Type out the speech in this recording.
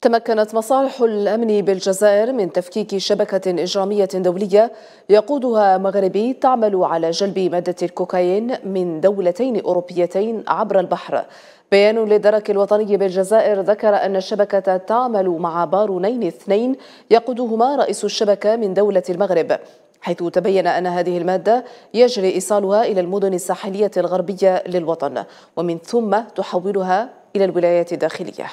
تمكنت مصالح الأمن بالجزائر من تفكيك شبكة إجرامية دولية يقودها مغربي تعمل على جلب مادة الكوكايين من دولتين أوروبيتين عبر البحر بيان للدرك الوطني بالجزائر ذكر أن الشبكة تعمل مع بارونين اثنين يقودهما رئيس الشبكة من دولة المغرب حيث تبين أن هذه المادة يجري إيصالها إلى المدن الساحلية الغربية للوطن ومن ثم تحولها إلى الولايات الداخلية